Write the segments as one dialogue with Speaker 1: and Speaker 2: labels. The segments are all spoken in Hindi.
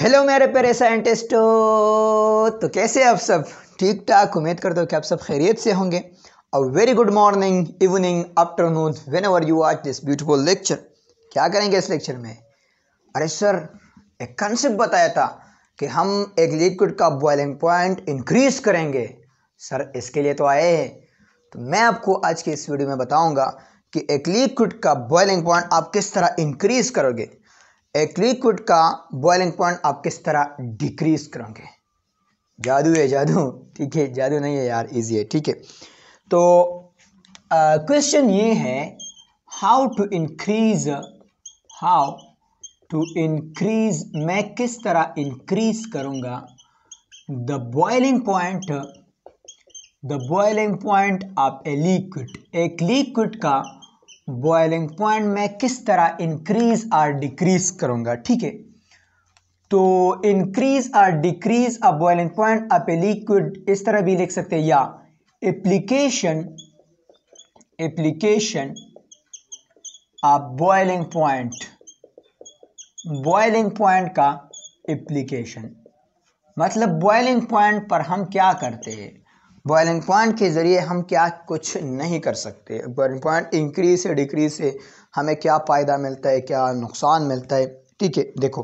Speaker 1: हेलो मेरे प्यारे साइंटिस्टो तो कैसे आप सब ठीक ठाक उम्मीद कर दो कि आप सब खैरियत से होंगे और very good morning evening afternoon whenever you watch this beautiful lecture क्या करेंगे इस लेक्चर में अरे सर एक कंसेप्ट बताया था कि हम एक लिक्विड का बॉइलिंग पॉइंट इंक्रीज करेंगे सर इसके लिए तो आए हैं तो मैं आपको आज के इस वीडियो में बताऊँगा कि एक लिक्विड का बॉइलिंग पॉइंट आप किस तरह इंक्रीज करोगे लिक्विड का बॉइलिंग पॉइंट आप किस तरह डिक्रीज करोगे जादू है जादू ठीक है जादू नहीं है यार इजी है ठीक है तो क्वेश्चन ये है how to increase how to increase मैं किस तरह इंक्रीज करूँगा the boiling point the boiling point of a liquid एक लिक्विड का बॉयलिंग पॉइंट में किस तरह इंक्रीज और डिक्रीज करूंगा ठीक है तो इंक्रीज और डिक्रीज ऑफ बॉइलिंग पॉइंट आप लिक्विड इस तरह भी लिख सकते हैं या application application uh boiling point boiling point का एप्लीकेशन मतलब बॉइलिंग पॉइंट पर हम क्या करते हैं बॉइलिंग पॉइंट के ज़रिए हम क्या कुछ नहीं कर सकते बॉयलिंग पॉइंट इंक्रीज से डिक्रीज से हमें क्या फ़ायदा मिलता है क्या नुकसान मिलता है ठीक है देखो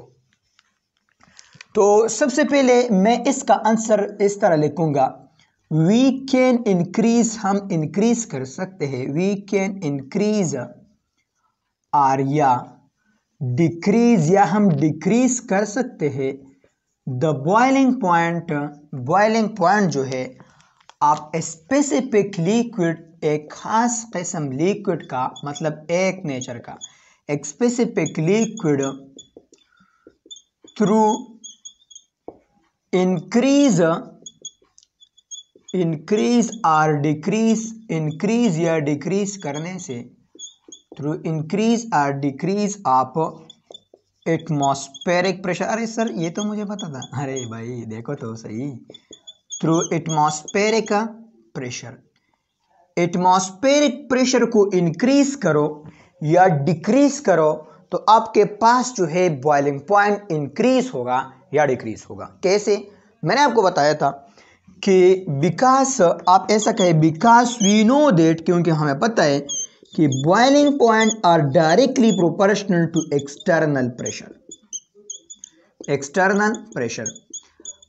Speaker 1: तो सबसे पहले मैं इसका आंसर इस तरह लिखूँगा वी कैन इंक्रीज हम इंक्रीज कर सकते हैं वी कैन इंक्रीज आर या डिक्रीज या हम डिक्रीज कर सकते हैं the boiling point boiling point जो है आप स्पेसिफिक लिक्विड एक ख़ास किस्म लिक्विड का मतलब एक नेचर का एक specific liquid through increase increase or decrease increase या डिक्रीज करने से थ्रू इंक्रीज आर डिक्रीज आप एटमॉस्फेरिक प्रेशर अरे सर ये तो मुझे पता था अरे भाई देखो तो सही through atmospheric pressure atmospheric pressure को इंक्रीज करो या डिक्रीज करो तो आपके पास जो है बॉइलिंग पॉइंट इंक्रीज होगा या डिक्रीज होगा कैसे मैंने आपको बताया था कि विकास आप ऐसा कहें विकास वी नो देट क्योंकि हमें पता है कि boiling point are directly proportional to external pressure external pressure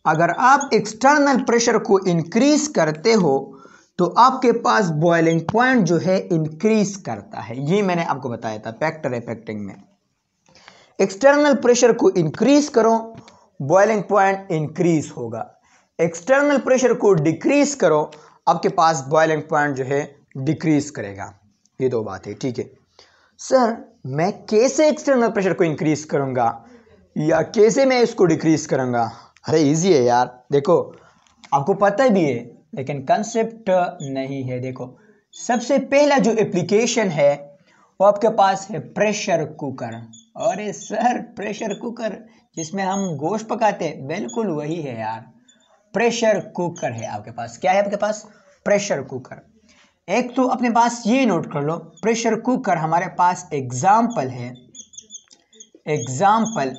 Speaker 1: अगर आप एक्सटर्नल प्रेशर को इंक्रीज करते हो तो आपके पास बॉयलिंग पॉइंट जो है इंक्रीज करता है ये मैंने आपको बताया था फैक्टर इफेक्टिंग में एक्सटर्नल प्रेशर को इंक्रीज करो बॉयलिंग पॉइंट इंक्रीज होगा एक्सटर्नल प्रेशर को डिक्रीज करो आपके पास बॉइलिंग पॉइंट जो है डिक्रीज करेगा ये दो बात है ठीक है सर मैं कैसे एक्सटर्नल प्रेशर को इंक्रीज करूँगा या कैसे मैं इसको डिक्रीज करूँगा अरे इजी है यार देखो आपको पता भी है लेकिन कंसेप्ट नहीं है देखो सबसे पहला जो एप्लीकेशन है वो आपके पास है प्रेशर कुकर अरे सर प्रेशर कुकर जिसमें हम गोश्त पकाते हैं बिल्कुल वही है यार प्रेशर कुकर है आपके पास क्या है आपके पास प्रेशर कुकर एक तो अपने पास ये नोट कर लो प्रेशर कुकर हमारे पास एग्जाम्पल है एग्जाम्पल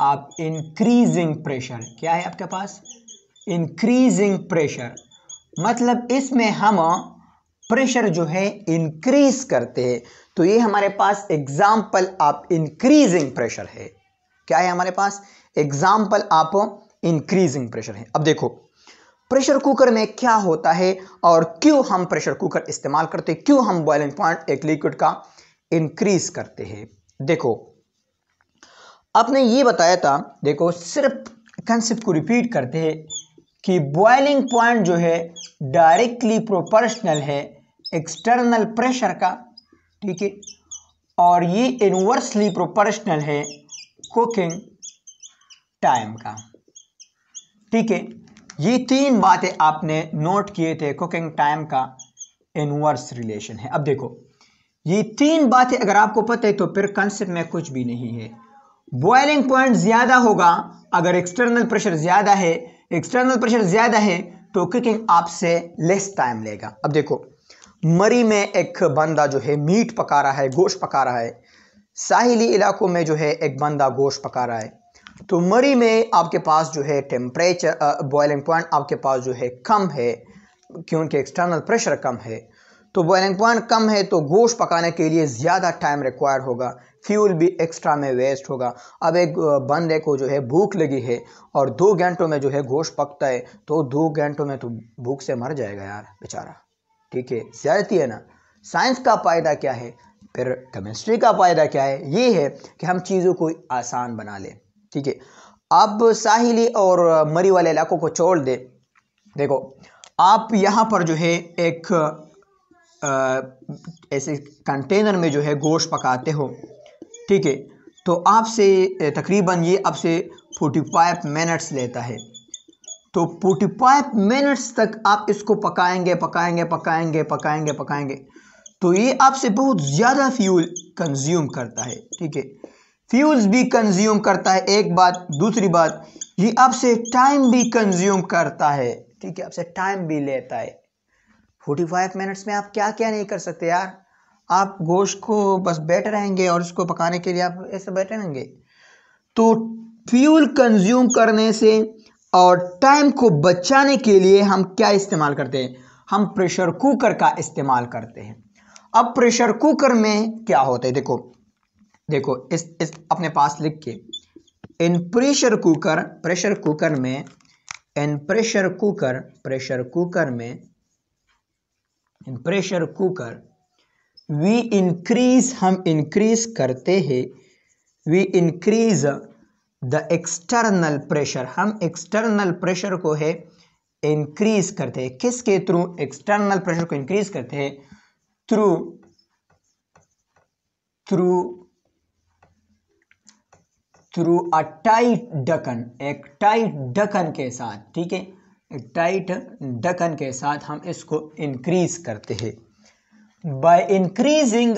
Speaker 1: आप इंक्रीजिंग प्रेशर क्या है आपके पास इंक्रीजिंग प्रेशर मतलब इसमें हम प्रेशर जो है इंक्रीज करते हैं तो ये हमारे पास एग्जाम्पल आप इंक्रीजिंग प्रेशर है क्या है हमारे पास एग्जाम्पल आप इंक्रीजिंग प्रेशर है अब देखो प्रेशर कुकर में क्या होता है और क्यों हम प्रेशर कुकर इस्तेमाल करते हैं क्यों हम बॉइलिंग पॉइंट एक लिक्विड का इंक्रीज करते हैं देखो आपने ये बताया था देखो सिर्फ कंसेप्ट को रिपीट करते हैं कि बॉइलिंग पॉइंट जो है डायरेक्टली प्रोपोर्शनल है एक्सटर्नल प्रेशर का ठीक है और ये इनवर्सली प्रोपोर्शनल है कुकिंग टाइम का ठीक है ये तीन बातें आपने नोट किए थे कुकिंग टाइम का इनवर्स रिलेशन है अब देखो ये तीन बातें अगर आपको पता है तो फिर कंसेप्ट में कुछ भी नहीं है बॉयलिंग पॉइंट ज़्यादा होगा अगर एक्सटर्नल प्रेशर ज़्यादा है एक्सटर्नल प्रेशर ज़्यादा है तो कुकिंग आपसे लेस टाइम लेगा अब देखो मरी में एक बंदा जो है मीट पका रहा है गोश्त पका रहा है साहिली इलाकों में जो है एक बंदा गोश्त पका रहा है तो मरी में आपके पास जो है टेम्परेचर बॉयलिंग पॉइंट आपके पास जो है कम है क्योंकि एक्सटर्नल प्रेशर कम है तो बॉयलिंग पॉइंट कम है तो गोश्त पकाने के लिए ज़्यादा टाइम रिक्वायर होगा फ्यूल भी एक्स्ट्रा में वेस्ट होगा अब एक बंदे को जो है भूख लगी है और दो घंटों में जो है गोश्त पकता है तो दो घंटों में तो भूख से मर जाएगा यार बेचारा ठीक है ज्यादती है ना साइंस का फ़ायदा क्या है फिर केमिस्ट्री का फ़ायदा क्या है ये है कि हम चीज़ों को आसान बना लें ठीक है अब साहिली और मरी वाले इलाकों को छोड़ दे देखो आप यहाँ पर जो है एक ऐसे कंटेनर में जो है गोश्त पकाते हो ठीक है तो आपसे तकरीबन ये आपसे फोर्टी फाइव मिनट्स लेता है तो फोर्टी फाइव मिनट्स तक आप इसको पकाएंगे पकाएंगे पकाएंगे पकाएंगे पकाएंगे तो ये आपसे बहुत ज़्यादा फ्यूल कंज्यूम करता है ठीक है फ्यूल्स भी कंज्यूम करता है एक बात दूसरी बात ये आपसे टाइम भी कंज्यूम करता है ठीक है आपसे टाइम भी लेता है फोर्टी फाइव मिनट्स में आप क्या क्या नहीं कर सकते यार आप गोश्त को बस बैठ रहेंगे और उसको पकाने के लिए आप ऐसे बैठे रहेंगे तो फ्यूल कंज्यूम करने से और टाइम को बचाने के लिए हम क्या इस्तेमाल करते हैं हम प्रेशर कुकर का इस्तेमाल करते हैं अब प्रेशर कुकर में क्या होता है देखो देखो इस इस अपने पास लिख के in pressure cooker pressure cooker में in pressure cooker pressure cooker में in pressure cooker we increase हम इंक्रीज करते हैं we increase the external pressure हम एक्सटर्नल प्रेशर को है इंक्रीज करते हैं किसके थ्रू एक्सटर्नल प्रेशर को इंक्रीज करते हैं through through through uh tight डकन एक टाइट डकन के साथ ठीक है एक टाइट डकन के साथ हम इसको इंक्रीज करते हैं by increasing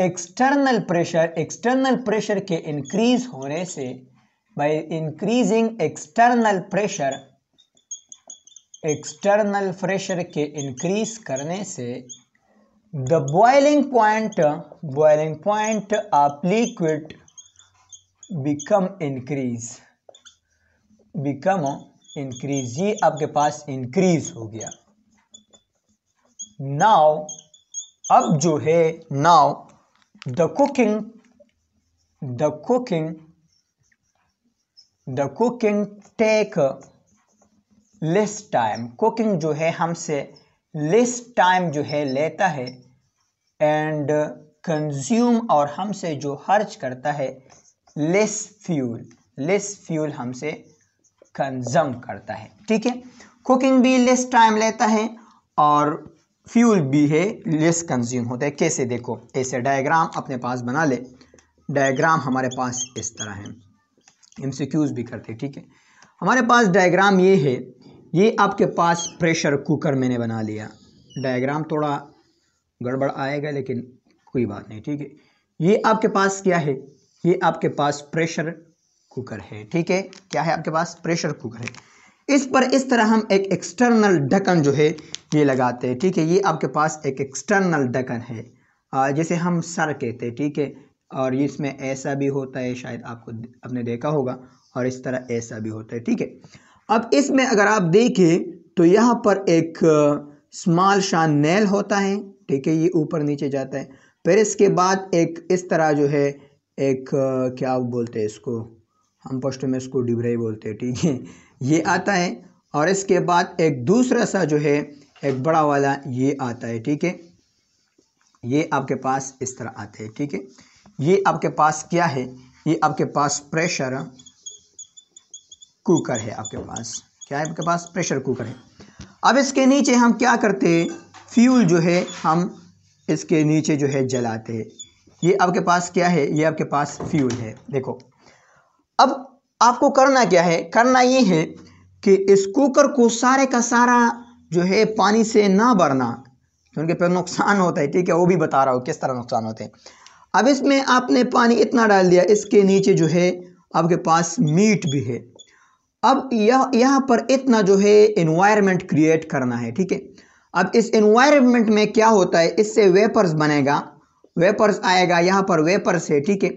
Speaker 1: external pressure external pressure के इंक्रीज होने से by increasing external pressure external pressure के इंक्रीज करने से the boiling point boiling point of liquid become increase become increase ये आपके पास इंक्रीज हो गया नाव अब जो है now the cooking the cooking the cooking take less time cooking जो है हमसे लेस टाइम जो है लेता है एंड कंज्यूम और हमसे जो खर्च करता है लेस फ्यूल लेस फ्यूल हमसे कंज्यूम करता है ठीक है कुकिंग भी लेस टाइम लेता है और फ्यूल भी है लेस कंज्यूम होता है कैसे देखो ऐसे डायग्राम अपने पास बना ले डायग्राम हमारे पास इस तरह है एमसीक्यूज भी करते ठीक है हमारे पास डायग्राम ये है ये आपके पास प्रेशर कुकर मैंने बना लिया डायग्राम थोड़ा गड़बड़ आएगा लेकिन कोई बात नहीं ठीक है ये आपके पास क्या है ये आपके पास प्रेशर कुकर है ठीक है क्या है आपके पास प्रेशर कुकर है इस पर इस तरह हम एक एक्सटर्नल ढक्कन जो है ये लगाते हैं ठीक है ये आपके पास एक एक्सटर्नल ढक्कन है जैसे हम सर कहते हैं ठीक है और इसमें ऐसा भी होता है शायद आपको आपने देखा होगा और इस तरह ऐसा भी होता है ठीक है अब इसमें अगर आप देखें तो यहाँ पर एक स्मॉल शान नेल होता है ठीक है ये ऊपर नीचे जाता है फिर इसके बाद एक इस तरह जो है एक क्या बोलते हैं इसको हम पोस्ट में इसको डिबरे बोलते हैं ठीक है ये आता है और इसके बाद एक दूसरा सा जो है एक बड़ा वाला ये आता है ठीक है ये आपके पास इस तरह आता है ठीक है ये आपके पास क्या है ये आपके पास प्रेशर कुकर है आपके पास क्या है आपके पास प्रेशर कुकर है अब इसके नीचे हम क्या करते हैं फ्यूल जो है हम इसके नीचे जो है जलाते हैं ये आपके पास क्या है ये आपके पास फ्यूल है देखो अब आपको करना क्या है करना ये है कि इस कुकर को सारे का सारा जो है पानी से ना भरना क्योंकि फिर नुकसान होता है ठीक है वो भी बता रहा हूँ किस तरह नुकसान होते हैं अब इसमें आपने पानी इतना डाल दिया इसके नीचे जो है आपके पास मीट भी है अब यह यहाँ पर इतना जो है इन्वायरमेंट क्रिएट करना है ठीक है अब इस इन्वायरमेंट में क्या होता है इससे वेपर्स बनेगा वेपर्स आएगा यहाँ पर वेपर्स है ठीक है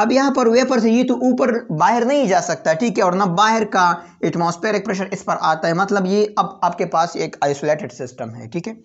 Speaker 1: अब यहाँ पर वेपर से ये तो ऊपर बाहर नहीं जा सकता ठीक है और ना बाहर का एटमॉस्फेरिक प्रेशर इस पर आता है मतलब ये अब आपके पास एक आइसोलेटेड सिस्टम है ठीक है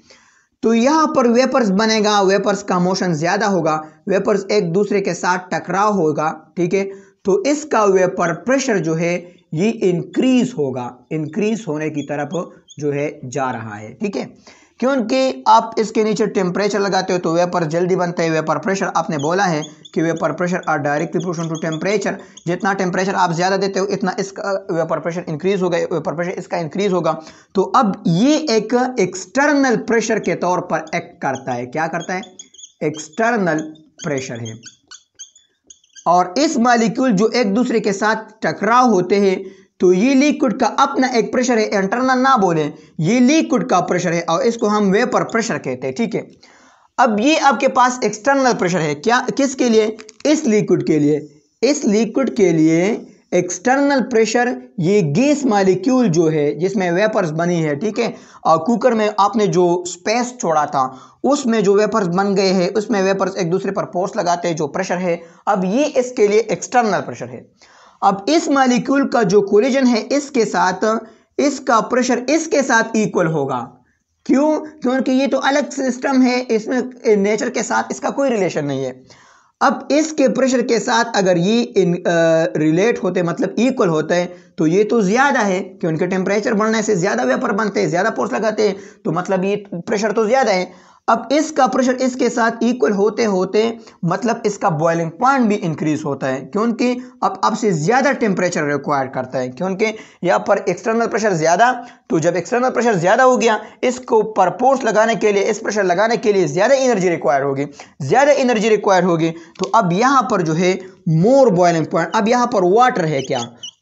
Speaker 1: तो यहाँ पर वेपर्स बनेगा वेपर्स का मोशन ज़्यादा होगा वेपर्स एक दूसरे के साथ टकराव होगा ठीक है तो इसका वेपर प्रेशर जो है ये इंक्रीज होगा इंक्रीज होने की तरफ जो है जा रहा है ठीक है क्योंकि आप इसके नीचे टेम्परेचर लगाते हो तो वेपर जल्दी बनता है वेपर प्रेशर आपने बोला है कि vapour pressure are directly proportional to temperature जितना टेम्परेचर आप ज़्यादा देते हो इतना इसका वेपर प्रेशर इंक्रीज़ होगा वेपर प्रेशर इसका इंक्रीज़ होगा तो अब ये एक एक्सटर्नल प्रेशर के तौर पर एक्ट करता है क्या करता है एक्सटर्नल प्रेशर है और इस मालिक्यूल जो एक दूसरे के साथ टकराव होते हैं तो ये लिक्विड का अपना एक प्रेशर है इंटरनल ना बोले ये लिक्विड का प्रेशर है और इसको हम वेपर प्रेशर कहते हैं ठीक है अब ये आपके पास एक्सटर्नल प्रेशर है क्या किसके लिए इस लिक्विड के लिए इस लिक्विड के लिए एक्सटर्नल प्रेशर ये गैस मालिक्यूल जो है जिसमें वेपर्स बनी है ठीक है और कुकर में आपने जो स्पेस छोड़ा था उसमें जो वेपर्स बन गए हैं उसमें वेपर्स एक दूसरे पर फोर्स लगाते हैं जो प्रेशर है अब ये इसके लिए एक्सटर्नल प्रेशर है अब इस मालिक्यूल का जो कोलिजन है इसके साथ इसका प्रेशर इसके साथ इक्वल होगा क्यों क्योंकि ये तो अलग सिस्टम है इसमें नेचर eh, के साथ इसका कोई रिलेशन नहीं है अब इसके प्रेशर के साथ अगर ये इन आ, रिलेट होते मतलब इक्वल होते हैं तो ये तो ज़्यादा है क्योंकि टेम्परेचर बढ़ने से ज़्यादा वेपर बनते हैं ज़्यादा पोर्स लगाते हैं तो मतलब ये प्रेशर तो ज़्यादा है अब इसका प्रेशर इसके साथ इक्वल होते होते मतलब इसका बॉइलिंग पॉइंट भी इंक्रीज होता है क्योंकि अब आपसे ज़्यादा टेम्परेचर रिक्वायर करता है क्योंकि यहाँ पर एक्सटर्नल प्रेशर ज़्यादा तो जब एक्सटर्नल प्रेशर ज़्यादा हो गया इसको पर पोर्स लगाने के लिए इस प्रेशर लगाने के लिए ज़्यादा एनर्जी रिक्वायर होगी ज़्यादा एनर्जी रिक्वायर होगी तो अब यहाँ पर जो है मोर बॉयलिंग पॉइंट अब यहाँ पर वाटर है क्या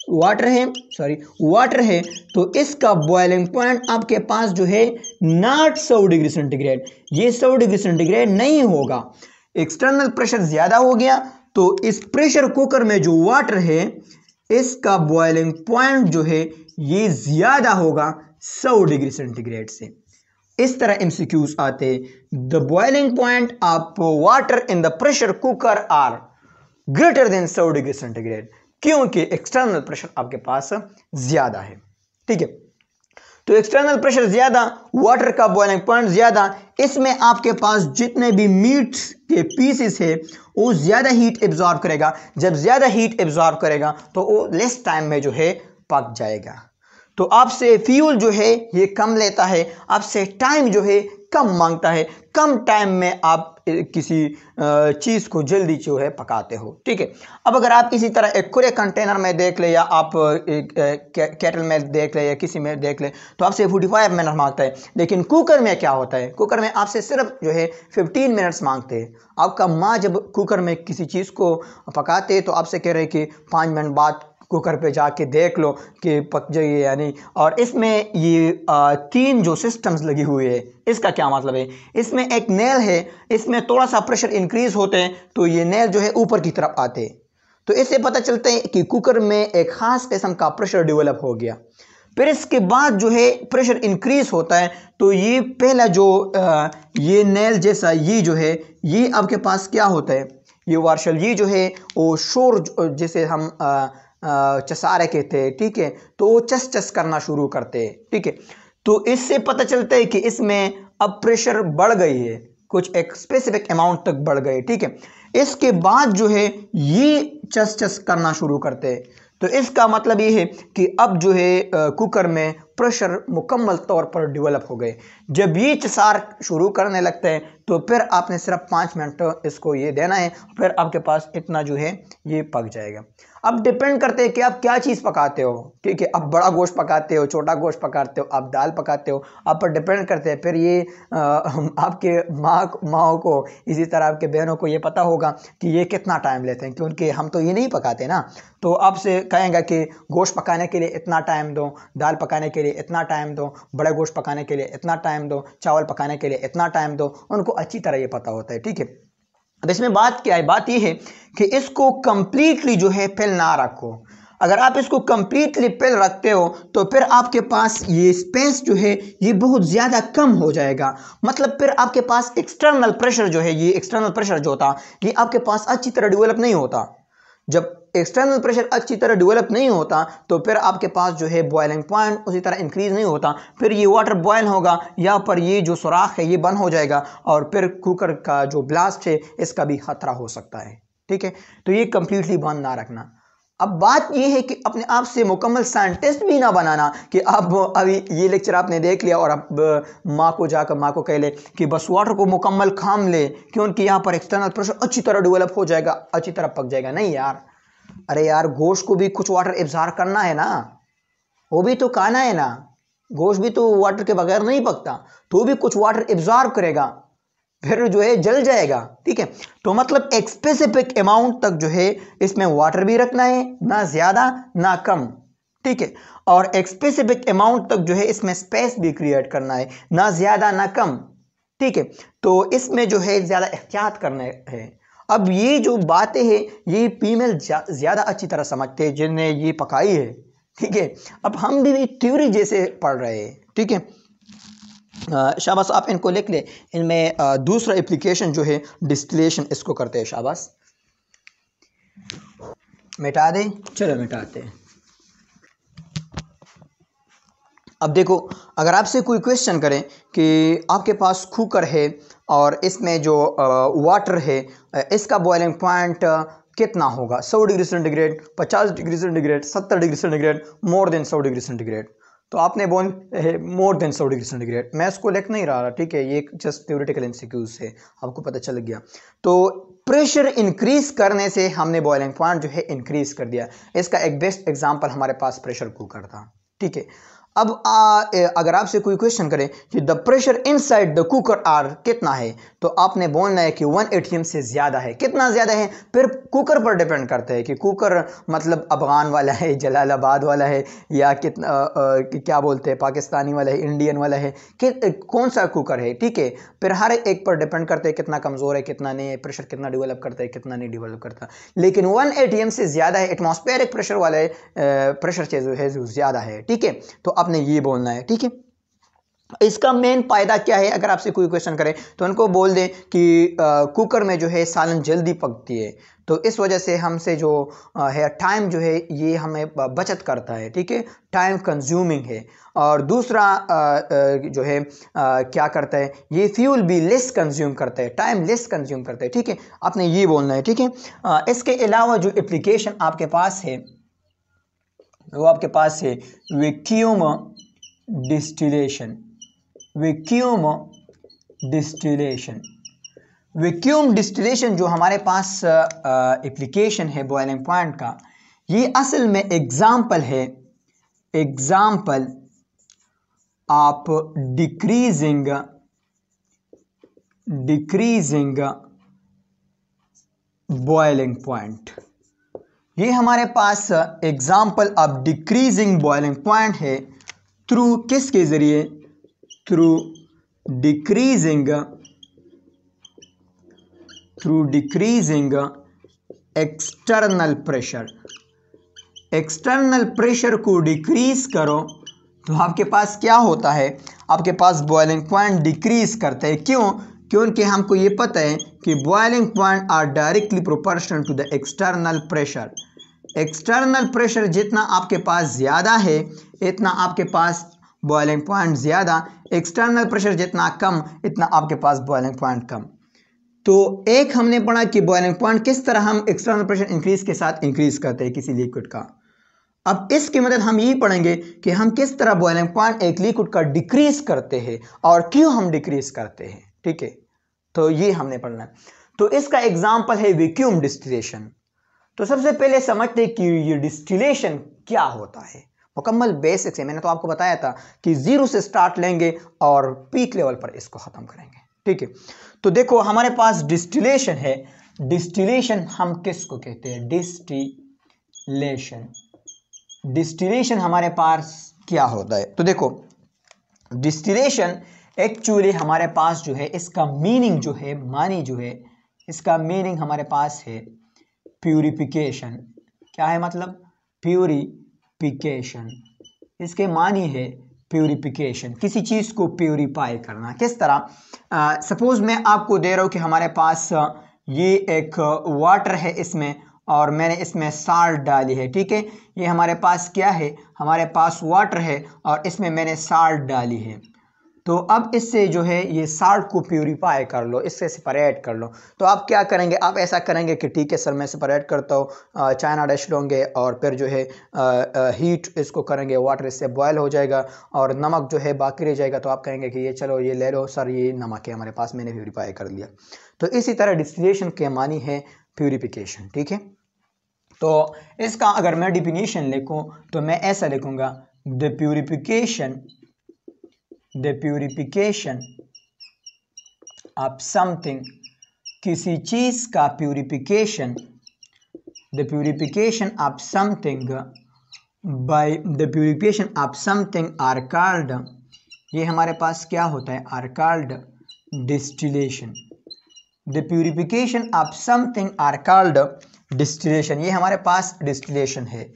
Speaker 1: वाटर है सॉरी वाटर है तो इसका बॉयलिंग पॉइंट आपके पास जो है नॉट सौ डिग्री सेंटीग्रेड ये सौ डिग्री सेंटीग्रेड नहीं होगा एक्सटर्नल प्रेशर ज़्यादा हो गया तो इस प्रेशर कुकर में जो वाटर है इसका बॉयलिंग पॉइंट जो है ये ज़्यादा होगा सौ डिग्री सेंटीग्रेड से इस तरह एमसीक्यूज आते the boiling point of water in the pressure cooker are greater than सौ डिग्री सेंटीग्रेड क्योंकि एक्सटर्नल प्रेशर आपके पास ज़्यादा है ठीक है तो एक्सटर्नल प्रेशर ज़्यादा वाटर का बॉइलिंग पॉइंट ज़्यादा इसमें आपके पास जितने भी मीट के पीसेस है वो ज़्यादा हीट एब्जॉर्ब करेगा जब ज़्यादा हीट एब्जॉर्ब करेगा तो वो लेस टाइम में जो है पक जाएगा तो आपसे फ्यूल जो है ये कम लेता है आपसे टाइम जो है कम मांगता है कम टाइम में आप किसी चीज़ को जल्दी जो है पकाते हो ठीक है अब अगर आप किसी तरह एक खुले कंटेनर में देख ले या आप केटल में देख ले या किसी में देख ले तो आपसे फोर्टी फाइव मिनट मांगता है लेकिन कुकर में क्या होता है कुकर में आपसे सिर्फ जो है फिफ्टीन मिनट्स मांगते हैं आपका माँ जब कुकर में किसी चीज़ को पकाते तो आपसे कह रहे हैं कि पाँच मिनट बाद कुकर पे जाके देख लो कि पक जाइए यानी और इसमें ये आ, तीन जो सिस्टम्स लगी हुई है इसका क्या मतलब है इसमें एक नेल है इसमें थोड़ा सा प्रेशर इंक्रीज़ होते हैं तो ये नेल जो है ऊपर की तरफ आते हैं तो इससे पता चलता है कि कुकर में एक ख़ास किस्म का प्रेशर डेवलप हो गया फिर इसके बाद जो है प्रेशर इंक्रीज होता है तो ये पहला जो आ, ये नेल जैसा ये जो है ये आपके पास क्या होता है ये वार्शल ये जो है वो शोर जैसे हम आ, चसा रखे थे ठीक है तो वो चस चस करना शुरू करते ठीक है तो इससे पता चलता है कि इसमें अब प्रेशर बढ़ गई है कुछ एक स्पेसिफिक अमाउंट तक बढ़ गए ठीक है इसके बाद जो है ये चस चस करना शुरू करते हैं तो इसका मतलब ये है कि अब जो है कुकर में प्रेशर मुकम्मल तौर पर डेवलप हो गए जब ये चसार शुरू करने लगते हैं तो फिर आपने सिर्फ पाँच मिनट इसको ये देना है फिर आपके पास इतना जो है ये पक जाएगा अब डिपेंड करते हैं कि आप क्या चीज़ पकाते हो ठीक है आप बड़ा गोश्त पकाते हो छोटा गोश्त पकाते हो आप दाल पकाते हो आप पर डिपेंड करते हैं फिर ये आपके माँ माओ को इसी तरह आपके बहनों को ये पता होगा कि ये कितना टाइम लेते हैं क्योंकि हम तो ये नहीं पकाते ना तो आपसे कहेंगे कि गोश्त पकाने के लिए इतना टाइम दो दाल पकाने के लिए इतना टाइम दो बड़े गोश्त पकाने के लिए इतना टाइम दो चावल पकाने के लिए इतना टाइम दो उनको अच्छी तरह ये पता होता है ठीक है अब इसमें बात क्या है बात ये है कि इसको कम्प्लीटली जो है फिल ना रखो अगर आप इसको कम्प्लीटली पेल रखते हो तो फिर आपके पास ये स्पेस जो है ये बहुत ज़्यादा कम हो जाएगा मतलब फिर आपके पास एक्सटर्नल प्रेशर जो है ये एक्सटर्नल प्रेशर जो होता ये आपके पास अच्छी तरह डिवेलप नहीं होता जब एक्सटर्नल प्रेशर अच्छी तरह डेवलप नहीं होता तो फिर आपके पास जो है बॉयलिंग पॉइंट उसी तरह इंक्रीज़ नहीं होता फिर ये वाटर बॉयल होगा या पर ये जो सुराख है ये बंद हो जाएगा और फिर कुकर का जो ब्लास्ट है इसका भी ख़तरा हो सकता है ठीक है तो ये कम्प्लीटली बंद ना रखना अब बात यह है कि अपने आप से मुकम्मल साइंटिस्ट भी ना बनाना कि अब अभी ये लेक्चर आपने देख लिया और अब माँ को जाकर माँ को कह ले कि बस वाटर को मुकम्मल खाम ले क्योंकि यहाँ पर एक्सटर्नल प्रेशर अच्छी तरह डेवलप हो जाएगा अच्छी तरह पक जाएगा नहीं यार अरे यार गोश को भी कुछ वाटर इब्जार करना है ना वो भी तो खाना है ना गोश्त भी तो वाटर के बगैर नहीं पकता तो भी कुछ वाटर इब्जार्व करेगा फिर जो है जल जाएगा ठीक है तो मतलब एक स्पेसिफिक अमाउंट तक जो है इसमें वाटर भी रखना है ना ज़्यादा ना कम ठीक है और एक स्पेसिफिक अमाउंट तक जो है इसमें स्पेस भी क्रिएट करना है ना ज़्यादा ना कम ठीक है तो इसमें जो है ज़्यादा एहतियात करना है अब ये जो बातें हैं ये फीमेल ज़्यादा अच्छी तरह समझते हैं जिनने ये पकाई है ठीक है अब हम भी थ्योरी जैसे पढ़ रहे हैं ठीक है शाबाश आप इनको लिख लें इनमें दूसरा एप्लीकेशन जो है डिस्टिलेशन इसको करते हैं शाबाश मिटा दें चलो मिटाते हैं अब देखो अगर आपसे कोई क्वेश्चन करें कि आपके पास कुकर है और इसमें जो वाटर है इसका बॉयलिंग पॉइंट कितना होगा सौ डिग्री सेंटीग्रेड पचास डिग्री सेंटीग्रेड सत्तर डिग्री सेंटीग्रेड मोर देन सौ डिग्री सेंटीग्रेड तो आपने बोल मोर देन सौ डिग्री सेंटीग्रेड मैं इसको लिख नहीं रहा ठीक है ये जस्ट थ्योरेटिकल एमसीक्यूज है आपको पता चल गया तो प्रेशर इंक्रीज करने से हमने बॉयलिंग पॉइंट जो है इंक्रीज कर दिया इसका एक बेस्ट एग्जाम्पल हमारे पास प्रेशर कुकर था ठीक है अब आ, अगर आपसे कोई क्वेश्चन करे कि the pressure inside the cooker are कितना है तो आपने बोलना है कि वन ए से ज़्यादा है कितना ज़्यादा है फिर कुकर पर डिपेंड करता है कि कुकर मतलब अफगान वाला है जलालाबाद वाला है या कितना आ, आ, क्या बोलते हैं पाकिस्तानी वाला है इंडियन वाला है कि कौन सा कुकर है ठीक है फिर हर एक पर डिपेंड करते हैं कितना कमज़ोर है कितना नहीं है प्रेशर कितना डिवेलप करता है कितना नहीं डिवेलप करता लेकिन वन ए से ज़्यादा है एटमॉस्फेरिक प्रेशर वाला प्रेशर प्रेशर जो है ज़्यादा है ठीक है तो आपने ये बोलना है ठीक है इसका मेन फ़ायदा क्या है अगर आपसे कोई क्वेश्चन करे तो उनको बोल दें कि आ, कुकर में जो है सालन जल्दी पकती है तो इस वजह से हमसे जो आ, है टाइम जो है ये हमें बचत करता है ठीक है टाइम कंज्यूमिंग है और दूसरा आ, जो है क्या करता है ये फ्यूल भी लेस कंज्यूम करता है टाइम लेस कंज्यूम करता है ठीक है आपने ये बोलना है ठीक है इसके अलावा जो एप्लीकेशन आपके पास है वो आपके पास है vacuum distillation vacuum distillation vacuum distillation जो हमारे पास एप्लीकेशन है बॉयलिंग पॉइंट का ये असल में एग्ज़ाम्पल है एग्ज़ाम्पल आप डिक्रीजिंग डिक्रीजिंग बॉयलिंग पॉइंट ये हमारे पास example of decreasing boiling point है थ्रू किसके ज़रिए through decreasing through decreasing external pressure external pressure को डिक्रीज करो तो आपके पास क्या होता है आपके पास बॉइलिंग पॉइंट डिक्रीज करता है क्यों क्योंकि हमको ये पता है कि boiling point are directly proportional to the external pressure external pressure जितना आपके पास ज़्यादा है इतना आपके पास बॉइलिंग पॉइंट ज़्यादा एक्सटर्नल प्रेशर जितना कम इतना आपके पास बॉइलिंग पॉइंट कम तो एक हमने पढ़ा कि बॉइलिंग पॉइंट किस तरह हम एक्सटर्नल प्रेशर इंक्रीज़ के साथ इंक्रीज़ करते हैं किसी लिक्विड का अब इसकी मदद हम ये पढ़ेंगे कि हम किस तरह बॉइलिंग पॉइंट एक लिक्विड का डिक्रीज करते हैं और क्यों हम डिक्रीज करते हैं ठीक है तो ये हमने पढ़ना है तो इसका एग्जाम्पल है वैक्यूम डिस्टिलेशन तो सबसे पहले समझते कि ये डिस्टिलेशन क्या होता है मुकम्मल बेसिक से मैंने तो आपको बताया था कि ज़ीरो से स्टार्ट लेंगे और पीक लेवल पर इसको ख़त्म करेंगे ठीक है तो देखो हमारे पास डिस्टिलेशन है डिस्टिलेशन हम किस को कहते हैं डिस्टिलेशन डिस्टिलेशन हमारे पास क्या होता है तो देखो डिस्टिलेशन एक्चुअली हमारे पास जो है इसका मीनिंग जो है मानी जो है इसका मीनिंग हमारे पास है प्यूरिफिकेशन क्या है मतलब प्यूरिफिकेशन इसके मानी है प्यूरिफिकेशन किसी चीज़ को प्योरीफाई करना किस तरह सपोज़ मैं आपको दे रहा हूँ कि हमारे पास ये एक वाटर है इसमें और मैंने इसमें साल्ट डाली है ठीक है ये हमारे पास क्या है हमारे पास वाटर है और इसमें मैंने साल्ट डाली है तो अब इससे जो है ये साल्ट को प्योरीफाई कर लो इससे सेपरेट कर लो तो आप क्या करेंगे आप ऐसा करेंगे कि ठीक है सर मैं सेपरेट करता हूँ चाइना डैश लोंगे और फिर जो है आ, आ, हीट इसको करेंगे वाटर इससे बॉयल हो जाएगा और नमक जो है बाकी रह जाएगा तो आप कहेंगे कि ये चलो ये ले लो सर ये नमक है हमारे पास मैंने प्योरीफाई कर लिया तो इसी तरह डिस्टिलेशन के मानी है प्योरीफिकेशन ठीक है तो इसका अगर मैं डिफिनीशन लिखूँ तो मैं ऐसा लिखूँगा the purification the purification of something किसी चीज का purification the purification of something by the purification of something are called ये हमारे पास क्या होता है are called distillation the purification of something are called distillation ये हमारे पास डिस्टिलेशन है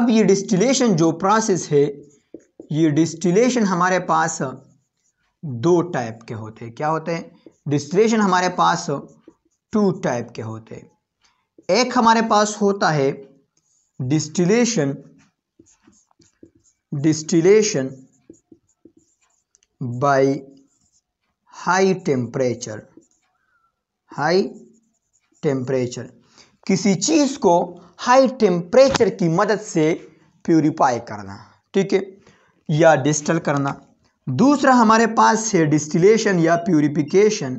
Speaker 1: अब ये डिस्टिलेशन जो प्रोसेस है ये डिस्टिलेशन हमारे पास दो टाइप के होते हैं क्या होते हैं डिस्टिलेशन हमारे पास टू टाइप के होते हैं एक हमारे पास होता है distillation distillation by high temperature high temperature किसी चीज़ को हाई टेम्परेचर की मदद से प्यूरिफाई करना ठीक है या डिस्टल करना दूसरा हमारे पास है डिस्टिलेशन या purification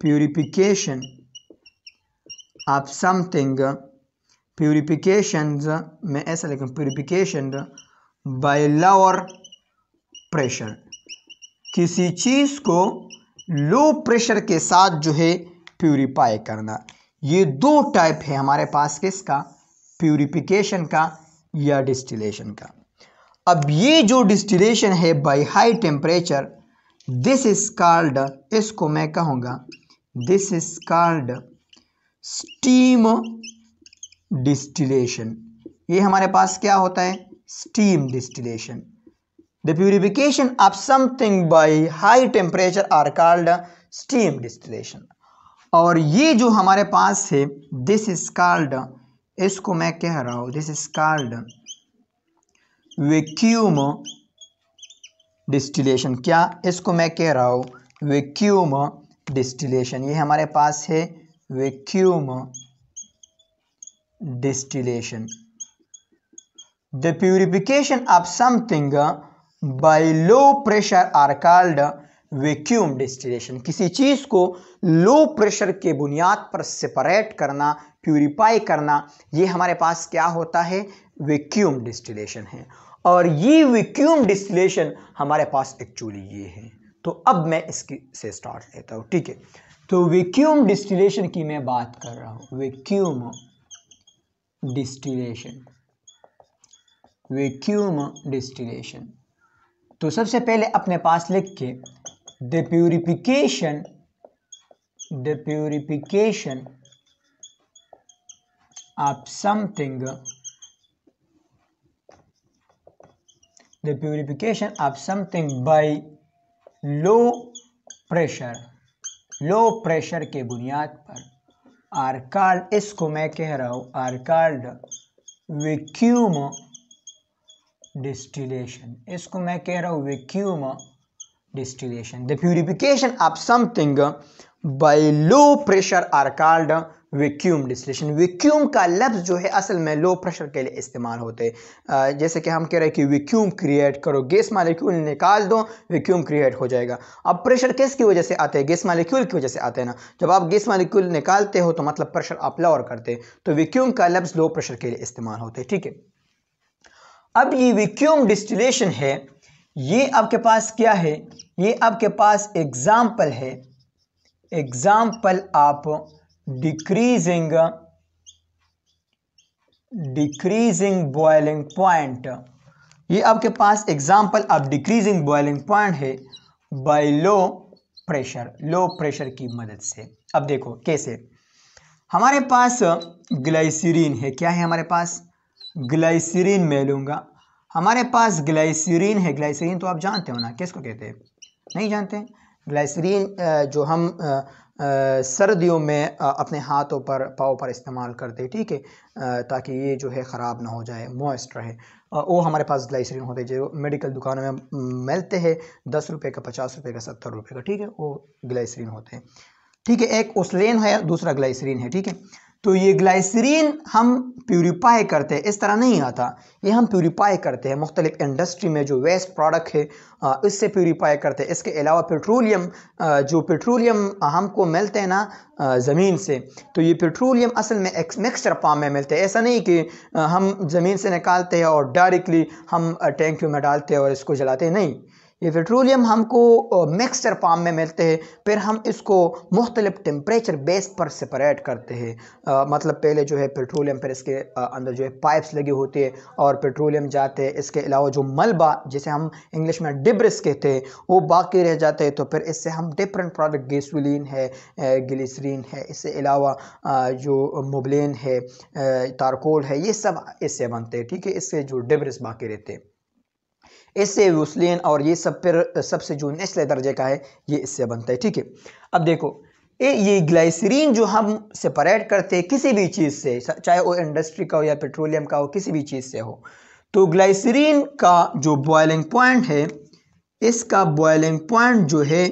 Speaker 1: purification of something purification में ऐसा लिखा प्यूरिफिकेशन बाय लोअर प्रेशर किसी चीज़ को लो प्रेशर के साथ जो है प्यूरीफाई करना ये दो टाइप है हमारे पास किसका प्यूरिफिकेशन का या डिस्टिलेशन का अब ये जो डिस्टिलेशन है by high temperature this is called इसको मैं कहूँगा this is called steam distillation ये हमारे पास क्या होता है steam distillation the purification of something by high temperature are called steam distillation और ये जो हमारे पास है दिस इज कॉल्ड इसको मैं कह रहा हूँ this is called vacuum distillation क्या इसको मैं कह रहा हूँ वैक्यूम डिस्टिलेशन ये हमारे पास है vacuum distillation the purification of something by low pressure are called vacuum distillation किसी चीज़ को लो प्रेशर के बुनियाद पर सेपरेट करना प्यूरिफाई करना ये हमारे पास क्या होता है वैक्यूम डिस्टिलेशन है और ये वैक्यूम डिस्टिलेशन हमारे पास एक्चुअली ये है तो अब मैं इसकी से स्टार्ट लेता हूँ ठीक है तो वैक्यूम डिस्टिलेशन की मैं बात कर रहा हूँ वैक्यूम डिस्टिलेशन वैक्यूम डिस्टिलेशन तो सबसे पहले अपने पास लिख के the purification the purification of something the purification of something by low pressure low pressure के बुनियाद पर आर कार्ड इसको मैं कह रहा हूँ आर कार्ड वैक्यूम डिस्टिलेशन इसको मैं कह रहा हूँ vacuum distillation. The purification of something by low pressure are called vacuum distillation vacuum का लफ्ज़ जो है असल में लो प्रेशर के लिए इस्तेमाल होते हैं जैसे कि हम कह रहे हैं कि वैक्यूम क्रिएट करो गैस मालिक्यूल निकाल दो वैक्यूम क्रिएट हो जाएगा अब प्रेशर किसकी वजह से आते हैं गैस मालिक्यूल की वजह से आते हैं ना जब आप गैस मालिक्यूल निकालते हो तो मतलब प्रेशर आप लोअर करते हैं तो वैक्यूम का लफ्ज़ लो प्रेशर के लिए इस्तेमाल होते हैं ठीक है अब ये वैक्यूम डिस्टिलेशन है ये आपके पास क्या है ये आपके पास एग्ज़ाम्पल है एग्ज़ाम्पल आप decreasing डिक्रीजिंग बॉयलिंग पॉइंट ये आपके पास एग्जाम्पल अब डिक्रीजिंग बॉयलिंग पॉइंट है by low pressure low pressure की मदद से अब देखो कैसे हमारे पास ग्लाइसिरीन है क्या है हमारे पास ग्लाइसिरीन मैं लूँगा हमारे पास ग्लाइसिरीन है ग्लाइसिरीन तो आप जानते हो ना किसको कहते हैं नहीं जानते ग्लाइसिरीन जो हम सर्दियों में अपने हाथों पर पाओ पर इस्तेमाल करते ठीक है ताकि ये जो है ख़राब ना हो जाए मॉइस्ट रहे वो हमारे पास ग्लाइसरीन होते जो मेडिकल दुकानों में मिलते हैं दस रुपये का पचास रुपये का सत्तर रुपये का ठीक है वो ग्लाइसरीन होते हैं ठीक है एक ओसलेन है दूसरा ग्लाइसरीन है ठीक है तो ये ग्लाइसरीन हम प्योरीफाई करते हैं इस तरह नहीं आता ये हम प्योरीफाई करते हैं मुख्तलिफ इंडस्ट्री में जो वेस्ट प्रोडक्ट है इससे प्योरीफाई करते हैं इसके अलावा पेट्रोलियम जो पेट्रोलियम हमको मिलते हैं ना ज़मीन से तो ये पेट्रोलियम असल में एक मिक्सचर फॉर्म में मिलते हैं ऐसा नहीं कि हम ज़मीन से निकालते हैं और डायरेक्टली हम टैंक में डालते हैं और इसको जलाते हैं नहीं ये पेट्रोलियम हमको मिक्सचर फार्म में मिलते हैं फिर हम इसको मुख्तलिफ टेम्परेचर बेस पर सेपरेट करते हैं मतलब पहले जो है पेट्रोलियम फिर इसके आ, अंदर जो है पाइप्स लगी होती है और पेट्रोलियम जाते हैं इसके अलावा जो मलबा जिसे हम इंग्लिश में डिब्रिस कहते हैं वो बाकी रह जाते हैं तो फिर इससे हम डिफरेंट प्रोडक्ट गेसुलिन है गिलिसरीन है इसके अलावा जो मुबलिन है तारकोल है ये सब इससे बनते हैं ठीक है इससे जो डिब्रिस बाकी रहते हैं इससे वसलिन और ये सब फिर सबसे जो निचले दर्जे का है ये इससे बनता है ठीक है अब देखो ए, ये ग्लाइसरीन जो हम सेपरेट करते हैं किसी भी चीज़ से चाहे वो इंडस्ट्री का हो या पेट्रोलियम का हो किसी भी चीज़ से हो तो ग्लाइसरीन का जो बॉयलिंग पॉइंट है इसका बॉयलिंग पॉइंट जो है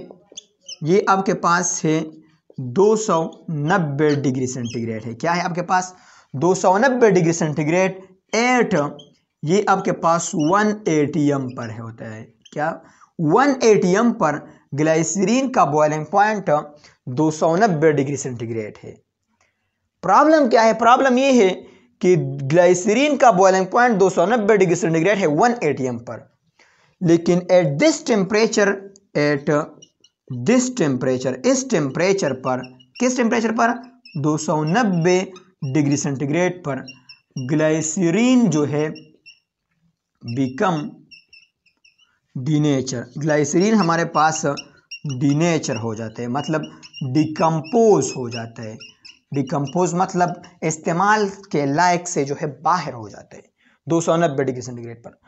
Speaker 1: ये आपके पास है 290 डिग्री सेंटीग्रेड है क्या है आपके पास 290 डिग्री सेंटीग्रेड एट ये आपके पास वन एटीएम पर है होता है क्या वन एटीएम पर ग्लाइसरीन का बॉइलिंग पॉइंट दो सौ नब्बे डिग्री सेंटीग्रेड है प्रॉब्लम क्या है प्रॉब्लम ये है कि ग्लाइसरीन का बॉइलिंग पॉइंट दो सौ नब्बे डिग्री सेंटीग्रेड है वन एटीएम पर लेकिन at this temperature at this temperature इस टेम्परेचर पर किस टेम्परेचर पर दो सौ नब्बे डिग्री सेंटीग्रेड पर ग्लाइसरीन जो है बिकम डीनेचर ग्लाइसरीन हमारे पास डीनेचर हो जाते हैं मतलब डिकम्पोज हो जाते हैं डिकम्पोज मतलब इस्तेमाल के लायक से जो है बाहर हो जाते हैं दो सौ नब्बे डिग्री सेंटीग्रेड पर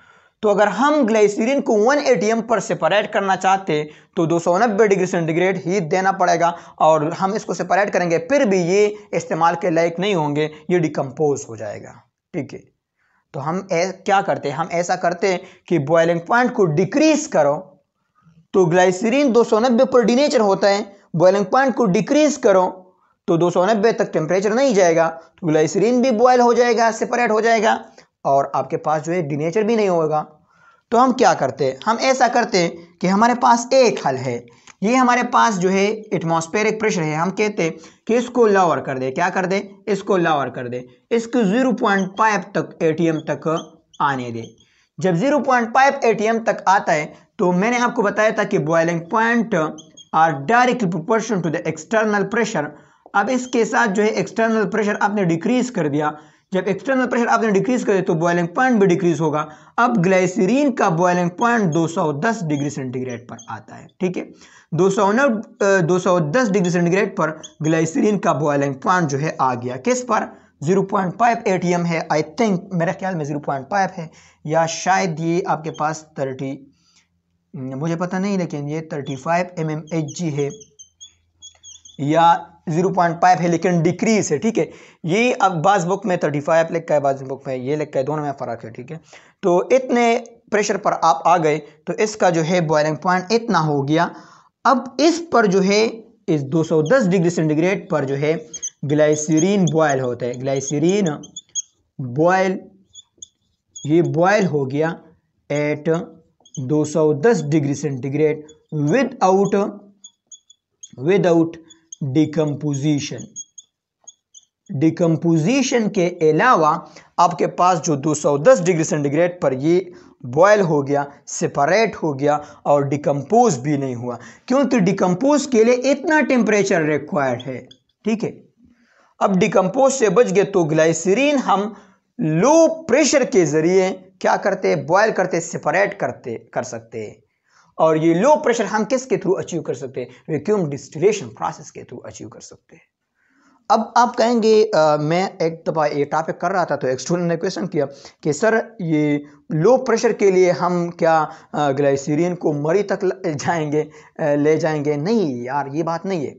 Speaker 1: तो अगर हम ग्लाइसरीन को टी एम पर सेपरेट करना चाहते तो दो सौ नब्बे डिग्री सेंटीग्रेड ही देना पड़ेगा और हम इसको सेपरेट करेंगे फिर भी ये इस्तेमाल के लायक नहीं होंगे ये डिकम्पोज हो जाएगा ठीक है तो हम ए, क्या करते हैं हम ऐसा करते हैं कि बॉयलिंग पॉइंट को डिक्रीज करो तो ग्लाइसरीन दो सौ नब्बे पर डिनेचर होता है बॉयलिंग पॉइंट को डिक्रीज करो तो दो सौ नब्बे तक टेम्परेचर नहीं जाएगा तो ग्लाइसरीन भी बॉयल हो जाएगा सेपरेट हो जाएगा और आपके पास जो है डिनेचर भी नहीं होगा तो हम क्या करते हैं हम ऐसा करते हैं कि हमारे पास एक हल है ये हमारे पास जो है एटमॉस्फेरिक प्रेशर है हम कहते हैं कि इसको लावर कर दे क्या कर दे इसको लावर कर दे इसको ज़ीरो पॉइंट फाइव तक एटीएम तक आने दे जब ज़ीरो पॉइंट फाइव एटीएम तक आता है तो मैंने आपको बताया था कि boiling point are directly proportion to the external pressure अब इसके साथ जो है एक्सटर्नल प्रेशर आपने डिक्रीज कर दिया जब एक्सटर्नल प्रेशर आपने डिक्रीज करे तो बॉयलिंग पॉइंट भी डिक्रीज होगा अब ग्लाइसरीन का बॉयलिंग पॉइंट 210 डिग्री सेंटीग्रेड पर आता है ठीक है दो सौ डिग्री सेंटीग्रेड पर ग्लाइसरीन का बॉयलिंग पॉइंट जो है आ गया किस पर 0.5 एटीएम है आई थिंक मेरे ख्याल में 0.5 है या शायद ये आपके पास 30 मुझे पता नहीं लेकिन ये 35 फाइव mm है या जीरो पॉइंट फाइव है लेकिन डिक्रीज है ठीक है ये अब बाज बुक में थर्टी फाइव लिखा है बाज बुक में ये लिखा है दोनों में फ़र्क है ठीक है तो इतने प्रेशर पर आप आ गए तो इसका जो है बॉयलिंग पॉइंट इतना हो गया अब इस पर जो है इस 210 डिग्री सेंटीग्रेड पर जो है ग्लाइसरीन बॉयल होता है ग्लाइसरीन बॉयल ये बॉयल हो गया at 210 degree centigrade without without decomposition decomposition के अलावा आपके पास जो 210 डिग्री सेंटीग्रेड पर ये बॉयल हो गया सेपरेट हो गया और डिकम्पोज भी नहीं हुआ क्योंकि डिकम्पोज तो के लिए इतना टेम्परेचर रिक्वायर्ड है ठीक है अब डिकम्पोज से बच गए तो ग्लाइसरीन हम लो प्रेशर के ज़रिए क्या करते हैं बॉयल करते सेपरेट करते कर सकते हैं और ये लो प्रेशर हम किसके थ्रू अचीव कर सकते हैं वैक्यूम डिस्टिलेशन प्रोसेस के थ्रू अचीव कर सकते हैं अब आप कहेंगे आ, मैं एक दफ़ा ये टॉपिक कर रहा था तो एक स्टूडेंट ने क्वेश्चन किया कि सर ये लो प्रेशर के लिए हम क्या ग्लाइसीरिन को मरी तक जाएंगे आ, ले जाएंगे नहीं यार ये बात नहीं है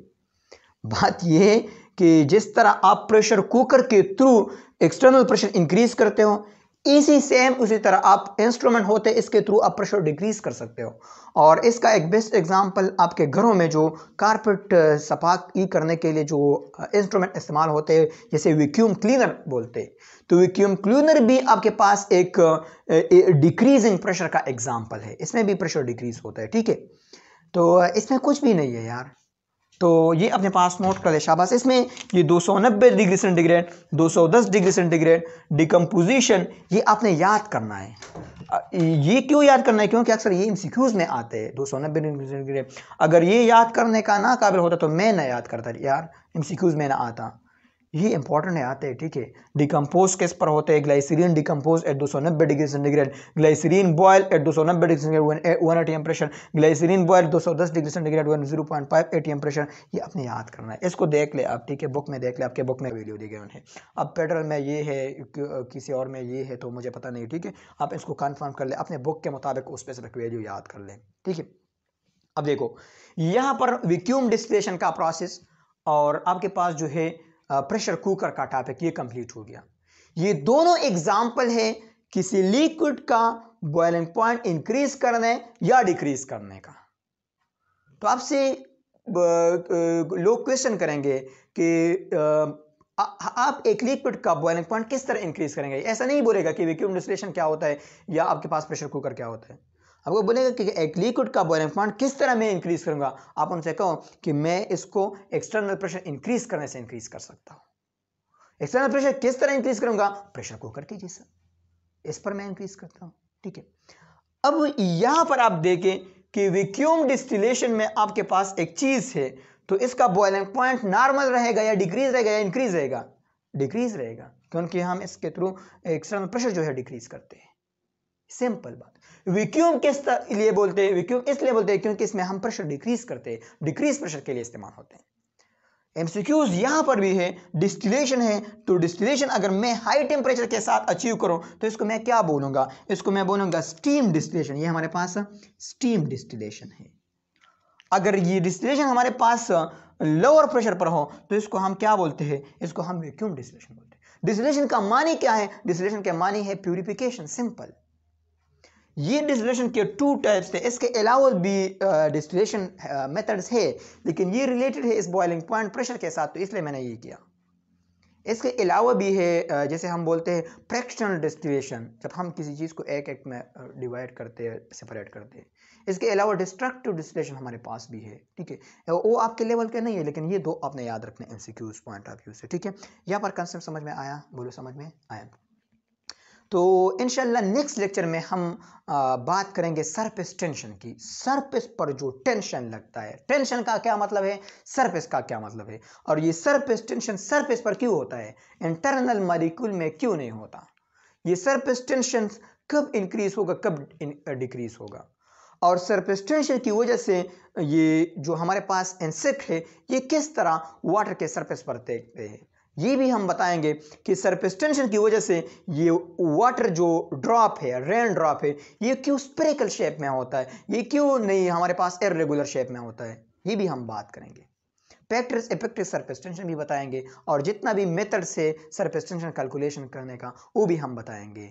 Speaker 1: बात ये है कि जिस तरह आप प्रेशर कुकर के थ्रू एक्सटर्नल प्रेशर इंक्रीज करते हो इसी सेम उसी तरह आप इंस्ट्रूमेंट होते इसके थ्रू आप प्रेशर डिक्रीज कर सकते हो और इसका एक बेस्ट एग्जांपल आपके घरों में जो कारपेट सफा ई करने के लिए जो इंस्ट्रूमेंट इस्तेमाल होते हैं जैसे वैक्यूम क्लीनर बोलते हैं तो वैक्यूम क्लीनर भी आपके पास एक डिक्रीजिंग प्रेशर का एग्जाम्पल है इसमें भी प्रेशर डिक्रीज होता है ठीक है तो इसमें कुछ भी नहीं है यार तो ये अपने पास नोट कर ले शाबाश इसमें ये 290 degree centigrade 210 degree centigrade decomposition ये आपने याद करना है ये क्यों याद करना है क्योंकि अक्सर ये एम में आते हैं 290 डिग्री सेंटीग्रेड अगर ये याद करने का ना काबिल होता तो मैं ना याद करता यार एम में ना आता ये इंपॉर्टेंट है आते हैं ठीक है डिकम्पोज किस पर होते हैं ग्लाइसरीन डिकम्पोज एट दो सौ नब्बे degree centigrade glycerine boil at दो सौ नब्बे डिग्री सेंटीग्रेड वन एटी एम्प्रेशन ग्लाइसरीन बॉयल दो सौ दस degree centigrade one zero point five एटी एम्प्रेशन ये अपने याद करना है इसको देख ले आप ठीक है बुक में देख ले आपके बुक में वीडियो दी गई उन्हें अब पेट्रोल में ये है किसी और में ये है तो मुझे पता नहीं ठीक है आप इसको कन्फर्म कर ले अपने बुक के मुताबिक उस स्पेसिफिक वैल्यू याद कर लें ठीक है अब देखो यहाँ पर विक्यूम डिस्प्लेशन का प्रोसेस और आपके पास जो है प्रेशर कुकर का टॉपिक ये कंप्लीट हो गया ये दोनों एग्जाम्पल है किसी लिक्विड का बॉइलिंग पॉइंट इंक्रीज करने या डिक्रीज करने का तो आपसे लोग क्वेश्चन करेंगे कि आप एक लिक्विड का बॉइलिंग पॉइंट किस तरह इंक्रीज करेंगे ऐसा नहीं बोलेगा कि वैक्यूम डिस्लेशन क्या होता है या आपके पास प्रेशर कुकर क्या होता है आपको बोलेगा कि लिक्विड का बॉयलिंग पॉइंट किस तरह मैं इंक्रीज़ करूँगा आप उनसे कहो कि मैं इसको एक्सटर्नल प्रेशर इंक्रीज़ करने से इंक्रीज़ कर सकता हूँ एक्सटर्नल प्रेशर किस तरह इंक्रीज़ करूंगा प्रेशर कुकर कीजिए सर इस पर मैं इंक्रीज़ करता हूँ ठीक है अब यहां पर आप देखें कि वैक्यूम डिस्टिलेशन में आपके पास एक चीज़ है तो इसका बॉयलिंग पॉइंट नॉर्मल रहेगा या डिक्रीज रहेगा या इंक्रीज रहेगा डिक्रीज रहेगा क्योंकि हम इसके थ्रू एक्सटर्नल प्रेशर जो है डिक्रीज करते हैं सिंपल बात वैक्यूम किस लिए बोलते हैं वैक्यूम इसलिए बोलते हैं क्योंकि इसमें हम प्रेशर डिक्रीज करते हैं डिक्रीज प्रेशर के लिए इस्तेमाल होते हैं एमसीक्यूज यहां पर भी है डिस्टिलेशन है तो डिस्टिलेशन अगर मैं हाई टेम्परेचर के साथ अचीव करूं तो इसको मैं क्या बोलूंगा इसको मैं बोलूंगा स्टीम डिस्टिलेशन ये हमारे पास स्टीम डिस्टिलेशन है अगर ये डिस्टिलेशन हमारे पास लोअर प्रेशर पर हो तो इसको हम क्या बोलते हैं इसको हम वैक्यूम डिस्टिलेशन बोलते हैं डिस्टिलेशन का मानी क्या है डिस्टिलेशन का मानी है प्यूरिफिकेशन सिंपल ये डिस्टिलेशन के टू टाइप्स थे इसके अलावा भी डिस्टिलेशन मेथड्स है लेकिन ये रिलेटेड है इस बॉइलिंग पॉइंट प्रेशर के साथ तो इसलिए मैंने ये किया इसके अलावा भी है जैसे हम बोलते हैं फ्रैक्शनल डिस्टिलेशन जब हम किसी चीज़ को एक एक में डिवाइड करते हैं सेपरेट करते हैं इसके अलावा डिस्ट्रक्टिव डिस्टिलेशन हमारे पास भी है ठीक है वो आपके लेवल के नहीं है लेकिन ये दो आपने याद रखने एम पॉइंट ऑफ व्यू से ठीक है यहाँ पर कंसेप्ट समझ में आया बोलो समझ में आया तो इन नेक्स्ट लेक्चर में हम आ, बात करेंगे सरफेस टेंशन की सरफेस पर जो टेंशन लगता है टेंशन का क्या मतलब है सरफेस का क्या मतलब है और ये सरफेस टेंशन सरफेस पर क्यों होता है इंटरनल मॉलिक्यूल में क्यों नहीं होता ये सरफेस टेंशन कब इंक्रीज होगा कब डिक्रीज होगा और सरफेस टेंशन की वजह से ये जो हमारे पास इंसेक्ट है ये किस तरह वाटर के सरफेस पर देखते हैं ये भी हम बताएंगे कि सरफेस टेंशन की वजह से ये वाटर जो ड्रॉप है रेन ड्रॉप है ये क्यों स्प्रेकल शेप में होता है ये क्यों नहीं हमारे पास इरेगुलर शेप में होता है ये भी हम बात करेंगे फैक्टर्स इफेक्टिव सरफेस टेंशन भी बताएंगे और जितना भी मेथड से सरफेस टेंशन कैलकुलेशन करने का वो भी हम बताएंगे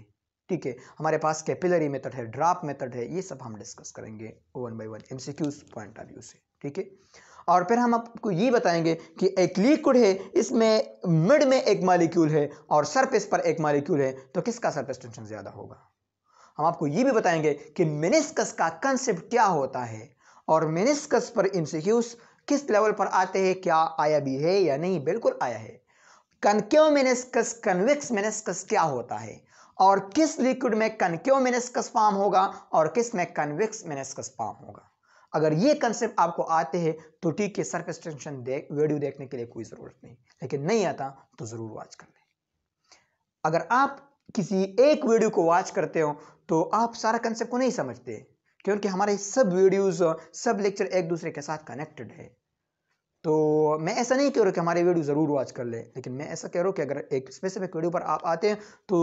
Speaker 1: ठीक है हमारे पास कैपिलरी मेथड है ड्राप मेथड है ये सब हम डिस्कस करेंगे one by one MCQs point of view से ठीक है और फिर हम आपको ये बताएंगे कि एक लिक्विड है इसमें मिड में एक मालिक्यूल है और सरफेस पर एक मालिक्यूल है तो किसका सरफेस टेंशन ज़्यादा होगा हम आपको ये भी बताएंगे कि मेनिस्कस का कंसेप्ट क्या होता है और मेनिस्कस पर इंसिक्यूस किस लेवल पर आते हैं क्या आया भी है या नहीं बिल्कुल आया है कनक्यो मेनिस्कस कन्विक्स मेनिस्कस क्या होता है और किस लिक्विड में कनक्यो मेनिस्कस फॉर्म होगा और किस में कन्विक्स मेनिस्कस फॉर्म होगा अगर ये कंसेप्ट आपको आते हैं तो ठीक है सर्फ एक्सटेंशन देख वीडियो देखने के लिए कोई ज़रूरत नहीं लेकिन नहीं आता तो ज़रूर वॉच कर लें अगर आप किसी एक वीडियो को वॉच करते हो तो आप सारा कंसेप्ट को नहीं समझते क्योंकि हमारे सब वीडियोज सब लेक्चर एक दूसरे के साथ कनेक्टेड है तो मैं ऐसा नहीं कह रहा कि हमारे वीडियो ज़रूर वॉच कर ले लेकिन मैं ऐसा कह रहा हूँ कि अगर एक स्पेसिफिक वीडियो पर आप आते हैं तो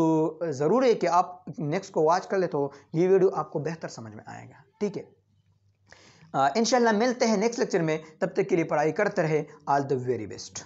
Speaker 1: ज़रूर है कि आप नेक्स्ट को वॉच कर ले तो ये वीडियो आपको बेहतर समझ में आएगा ठीक है इन मिलते हैं नेक्स्ट लेक्चर में तब तक के लिए पढ़ाई करते रहे ऑल द वेरी बेस्ट